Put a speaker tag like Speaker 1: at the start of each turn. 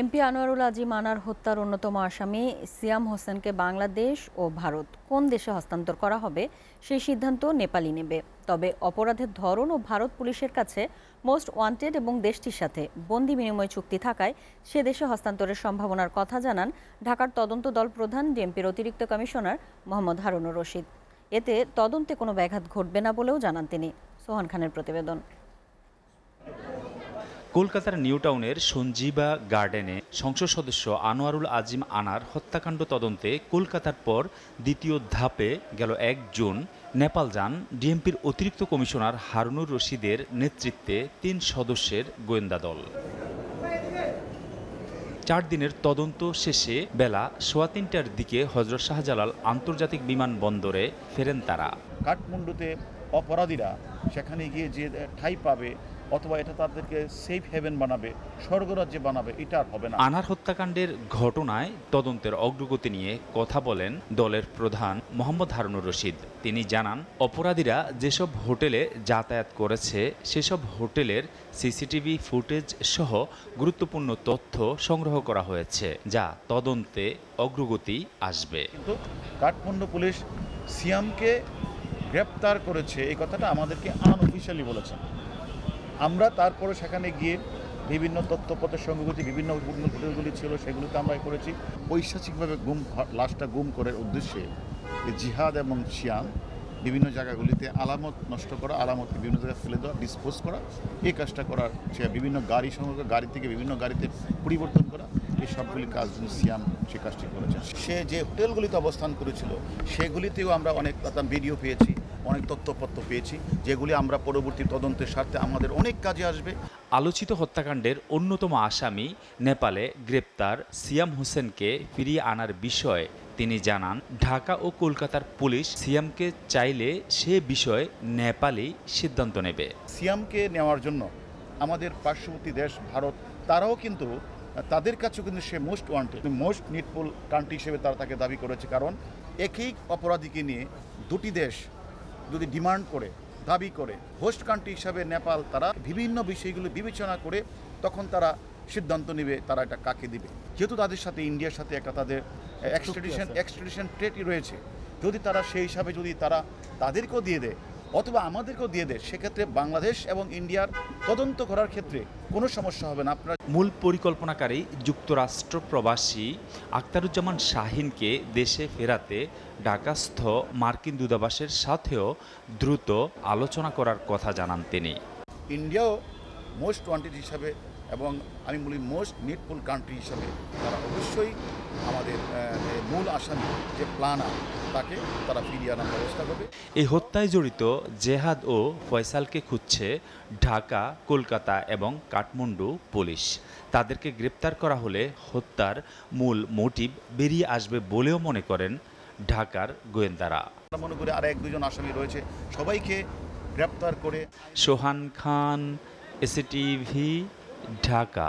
Speaker 1: MP Anwarul আজিম আনার হত্যার অন্যতম আসামি সিয়াম হোসেনকে বাংলাদেশ ও ভারত কোন দেশে হস্তান্তর করা হবে সেই সিদ্ধান্ত নেপালি নেবে তবে অপরাধের ধরন ও ভারত পুলিশের কাছে মোস্ট ওয়ান্টেড এবং দেশটির সাথে বন্দি বিনিময় চুক্তি থাকায় সে দেশে হস্তান্তরের সম্ভাবনার কথা জানান ঢাকার তদন্ত দল প্রধান ডিএমপির অতিরিক্ত কমিশনার মোহাম্মদ হারুনুর রশিদ এতে তদন্তে কোনো ব্যাঘাত ঘটবে না বলেও জানান তিনি সোহান খানের প্রতিবেদন
Speaker 2: কলকাতার নিউটাউনের সঞ্জীবা গার্ডেনে সংসদ সদস্য আনোয়ারুল আজিম আনার হত্যাকাণ্ড তদন্তে কলকাতার পর দ্বিতীয় ধাপে গেল এক জুন নেপাল যান ডিএমপির অতিরিক্ত কমিশনার হারুনুর রশিদের নেতৃত্বে তিন সদস্যের গোয়েন্দা দল চার দিনের তদন্ত শেষে বেলা সোয়া তিনটার দিকে হজরত শাহজালাল আন্তর্জাতিক বিমানবন্দরে ফেরেন তারা
Speaker 1: কাঠমান্ডুতে অপরাধীরা সেখানে গিয়ে যে ঠাই পাবে অথবা এটা তাদেরকে সেফ হেভেন বানাবে স্বর্গরাজ্যে বানাবে এটা আর হবে
Speaker 2: না আনার হত্যাকাণ্ডের ঘটনায় তদন্তের অগ্রগতি নিয়ে কথা বলেন দলের প্রধান মোহাম্মদ হারুনুর রশিদ তিনি জানান অপরাধীরা যেসব হোটেলে যাতায়াত করেছে সেসব হোটেলের সিসিটিভি ফুটেজ সহ গুরুত্বপূর্ণ তথ্য সংগ্রহ করা হয়েছে যা তদন্তে অগ্রগতি আসবে
Speaker 1: কিন্তু কাঠমান্ডু পুলিশ সিয়ামকে গ্রেপ্তার করেছে এই কথাটা আমাদেরকে আনঅফিসিয়ালি বলেছেন আমরা তারপরে সেখানে গিয়ে বিভিন্ন তথ্যপথের সংগতি বিভিন্ন উন্নতিগুলি ছিল সেগুলোকে আমরা করেছি ঐশ্বাসিকভাবে গুম লাশটা গুম করার উদ্দেশ্যে জিহাদ এবং শিয়াম বিভিন্ন জায়গাগুলিতে আলামত নষ্ট করা আলামতকে বিভিন্ন জায়গায় ফেলে দেওয়া ডিসপোজ করা এই কাজটা করার সে বিভিন্ন গাড়ি সংগ্রহ গাড়ি থেকে বিভিন্ন গাড়িতে পরিবর্তন করা এই সবগুলি কাজগুলি সিয়াম সে কাজটি করেছেন সে যে হোটেলগুলিতে অবস্থান করেছিল সেগুলিতেও আমরা অনেক ভিডিও পেয়েছি অনেক তথ্যপত্র পেয়েছি যেগুলি আমরা পরবর্তী
Speaker 2: তদন্তের স্বার্থে আমাদের অনেক কাজে আসবে আলোচিত হত্যাকাণ্ডের অন্যতম আসামি নেপালে গ্রেপ্তার সিয়াম হোসেনকে ফিরিয়ে আনার বিষয়ে তিনি জানান ঢাকা ও কলকাতার পুলিশ সিয়ামকে চাইলে সে বিষয়ে নেপালই সিদ্ধান্ত নেবে
Speaker 1: সিয়ামকে নেওয়ার জন্য আমাদের পার্শ্ববর্তী দেশ ভারত তারাও কিন্তু তাদের কাছেও কিন্তু সে most wanted most needful country হিসেবে তারা তাকে দাবি করেছে কারণ একই অপরাধীকে নিয়ে দুটি দেশ যদি ডিমান্ড করে দাবি করে হোস্ট কান্ট্রি হিসাবে নেপাল তারা বিভিন্ন বিষয়গুলো বিবেচনা করে তখন তারা সিদ্ধান্ত নেবে তারা এটা কাকে দিবে যেহেতু তাদের সাথে ইন্ডিয়ার সাথে একটা তাদের এক্সট্রেডিশন এক্সট্রেডিশন ট্রেটই রয়েছে যদি তারা সেই হিসাবে যদি তারা তাদেরকেও দিয়ে দেয় অথবা আমাদেরকেও দিয়ে দেয় সেক্ষেত্রে বাংলাদেশ এবং ইন্ডিয়ার তদন্ত করার ক্ষেত্রে কোনো সমস্যা হবে
Speaker 2: না আপনার মূল পরিকল্পনাকারী যুক্তরাষ্ট্র প্রবাসী আক্তারুজ্জামান শাহিনকে দেশে ফেরাতে ঢাকাস্থ মার্কিন দূতাবাসের সাথেও দ্রুত আলোচনা করার কথা জানান তিনি
Speaker 1: ইন্ডিয়াও মোস্ট ওয়ান্টেড হিসাবে এবং আমি বলি মোস্ট নিডফুল কান্ট্রি হিসেবে তারা অবশ্যই আমাদের মূল আসামি যে আছে তাকে তারা ফিরিয়ে আনার ব্যবস্থা করবে
Speaker 2: এই হত্যায় জড়িত জেহাদ ও ফয়সালকে খুঁজছে ঢাকা কলকাতা এবং কাঠমান্ডু পুলিশ তাদেরকে গ্রেপ্তার করা হলে হত্যার মূল মোটিভ বেরিয়ে আসবে বলেও মনে করেন ঢাকার গোয়েন্দারা
Speaker 1: মনে করি আর এক দুজন আসামি রয়েছে সবাইকে গ্রেপ্তার করে
Speaker 2: সোহান খান এসিটিভি ঢাকা